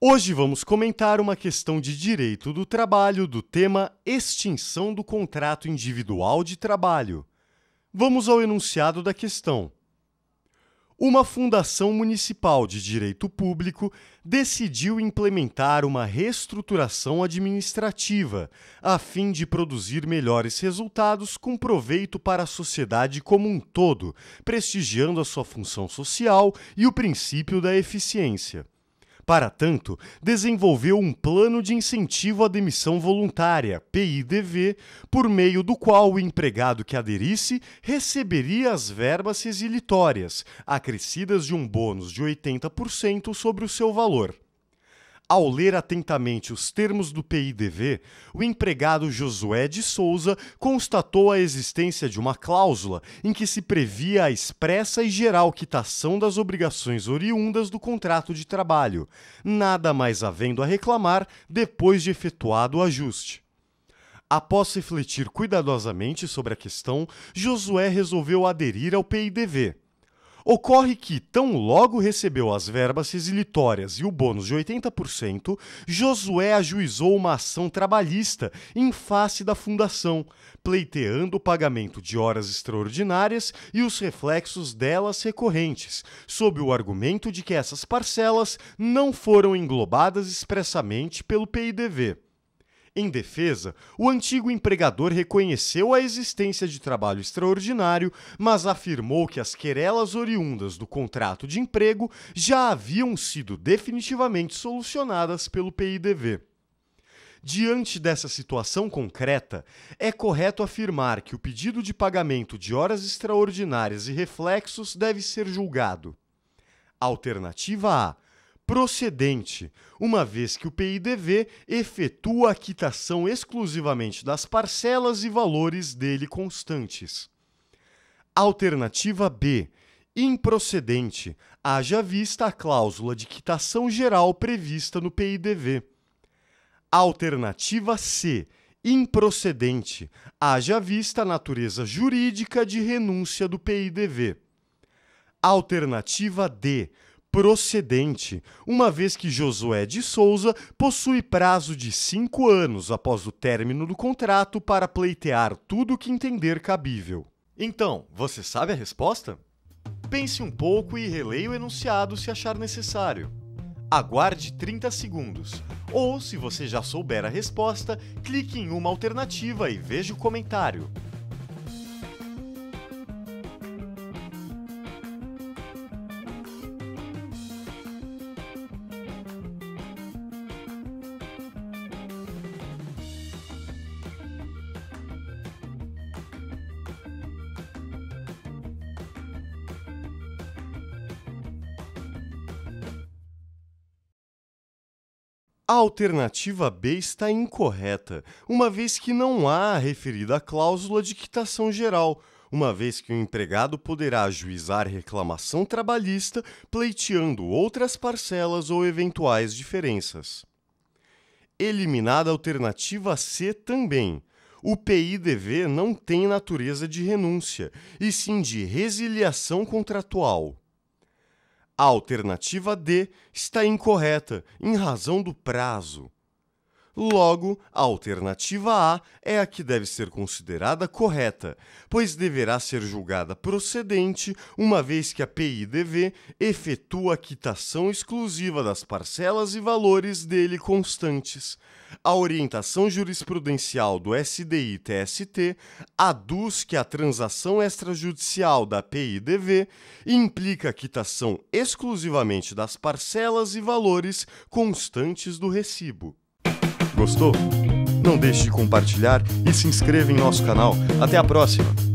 Hoje vamos comentar uma questão de direito do trabalho do tema extinção do contrato individual de trabalho. Vamos ao enunciado da questão. Uma fundação municipal de direito público decidiu implementar uma reestruturação administrativa a fim de produzir melhores resultados com proveito para a sociedade como um todo, prestigiando a sua função social e o princípio da eficiência. Para tanto, desenvolveu um plano de incentivo à demissão voluntária, PIDV, por meio do qual o empregado que aderisse receberia as verbas resilitórias, acrescidas de um bônus de 80% sobre o seu valor. Ao ler atentamente os termos do PIDV, o empregado Josué de Souza constatou a existência de uma cláusula em que se previa a expressa e geral quitação das obrigações oriundas do contrato de trabalho, nada mais havendo a reclamar depois de efetuado o ajuste. Após refletir cuidadosamente sobre a questão, Josué resolveu aderir ao PIDV. Ocorre que, tão logo recebeu as verbas resilitórias e o bônus de 80%, Josué ajuizou uma ação trabalhista em face da fundação, pleiteando o pagamento de horas extraordinárias e os reflexos delas recorrentes, sob o argumento de que essas parcelas não foram englobadas expressamente pelo PIDV. Em defesa, o antigo empregador reconheceu a existência de trabalho extraordinário, mas afirmou que as querelas oriundas do contrato de emprego já haviam sido definitivamente solucionadas pelo PIDV. Diante dessa situação concreta, é correto afirmar que o pedido de pagamento de horas extraordinárias e reflexos deve ser julgado. Alternativa A procedente, uma vez que o PIDV efetua a quitação exclusivamente das parcelas e valores dele constantes. Alternativa B. Improcedente, haja vista a cláusula de quitação geral prevista no PIDV. Alternativa C. Improcedente, haja vista a natureza jurídica de renúncia do PIDV. Alternativa D procedente, uma vez que Josué de Souza possui prazo de cinco anos após o término do contrato para pleitear tudo o que entender cabível. Então, você sabe a resposta? Pense um pouco e releia o enunciado se achar necessário. Aguarde 30 segundos. Ou, se você já souber a resposta, clique em uma alternativa e veja o comentário. A alternativa B está incorreta, uma vez que não há a referida cláusula de quitação geral, uma vez que o empregado poderá ajuizar reclamação trabalhista pleiteando outras parcelas ou eventuais diferenças. Eliminada a alternativa C também. O PIDV não tem natureza de renúncia, e sim de resiliação contratual. A alternativa D está incorreta em razão do prazo. Logo, a alternativa A é a que deve ser considerada correta, pois deverá ser julgada procedente, uma vez que a PIDV efetua a quitação exclusiva das parcelas e valores dele constantes. A orientação jurisprudencial do SDI-TST aduz que a transação extrajudicial da PIDV implica a quitação exclusivamente das parcelas e valores constantes do recibo. Gostou? Não deixe de compartilhar e se inscreva em nosso canal. Até a próxima!